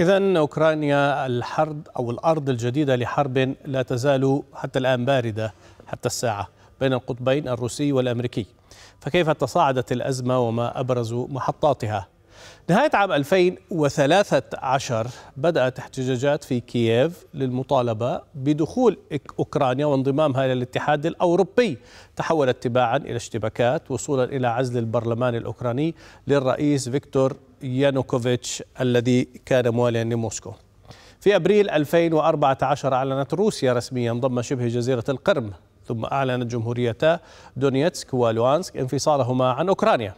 إذا أوكرانيا الحرب أو الأرض الجديدة لحرب لا تزال حتى الآن باردة حتى الساعة بين القطبين الروسي والأمريكي فكيف تصاعدت الأزمة وما أبرز محطاتها نهاية عام 2013 بدأت احتجاجات في كييف للمطالبة بدخول أوكرانيا وانضمامها إلى الاتحاد الأوروبي تحولت تباعا إلى اشتباكات وصولا إلى عزل البرلمان الأوكراني للرئيس فيكتور يانوكوفيتش الذي كان مواليا لموسكو في أبريل 2014 أعلنت روسيا رسميا ضم شبه جزيرة القرم ثم أعلنت جمهوريتا دونيتسك ولوانسك انفصالهما عن أوكرانيا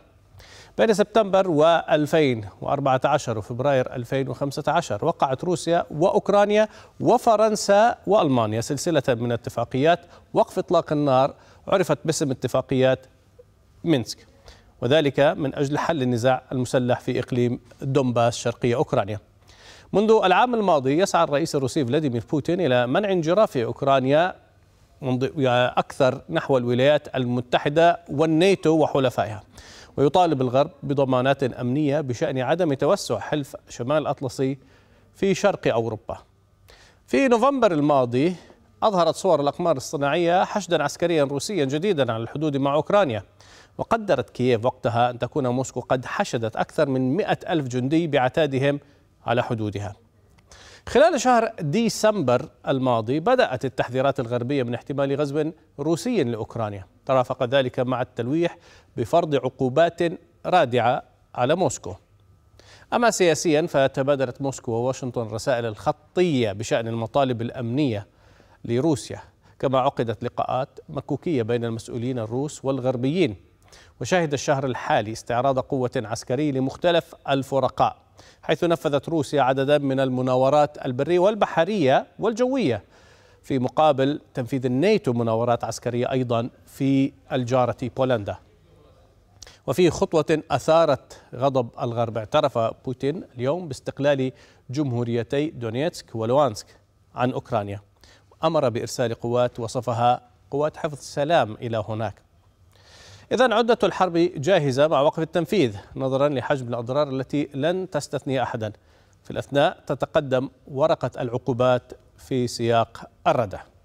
بين سبتمبر و2014 وفبراير 2015 وقعت روسيا وأوكرانيا وفرنسا وألمانيا سلسلة من اتفاقيات وقف إطلاق النار عرفت باسم اتفاقيات مينسك وذلك من أجل حل النزاع المسلح في إقليم دومباس شرقي أوكرانيا منذ العام الماضي يسعى الرئيس الروسي فلاديمير بوتين إلى منع انجراف أوكرانيا أكثر نحو الولايات المتحدة والناتو وحلفائها ويطالب الغرب بضمانات أمنية بشأن عدم توسع حلف شمال الأطلسي في شرق أوروبا في نوفمبر الماضي أظهرت صور الأقمار الصناعية حشدا عسكريا روسيا جديدا على الحدود مع أوكرانيا وقدرت كييف وقتها أن تكون موسكو قد حشدت أكثر من مئة ألف جندي بعتادهم على حدودها خلال شهر ديسمبر الماضي بدأت التحذيرات الغربية من احتمال غزو روسي لأوكرانيا ترافق ذلك مع التلويح بفرض عقوبات رادعة على موسكو أما سياسيا فتبادلت موسكو وواشنطن رسائل الخطية بشأن المطالب الأمنية لروسيا كما عقدت لقاءات مكوكية بين المسؤولين الروس والغربيين وشهد الشهر الحالي استعراض قوة عسكري لمختلف الفرقاء حيث نفذت روسيا عددا من المناورات البرية والبحرية والجوية في مقابل تنفيذ الناتو مناورات عسكرية أيضا في الجارة بولندا وفي خطوة أثارت غضب الغرب اعترف بوتين اليوم باستقلال جمهوريتي دونيتسك ولوانسك عن أوكرانيا أمر بإرسال قوات وصفها قوات حفظ السلام إلى هناك إذا عدة الحرب جاهزة مع وقف التنفيذ نظرا لحجم الأضرار التي لن تستثني أحدا في الأثناء تتقدم ورقة العقوبات في سياق الردع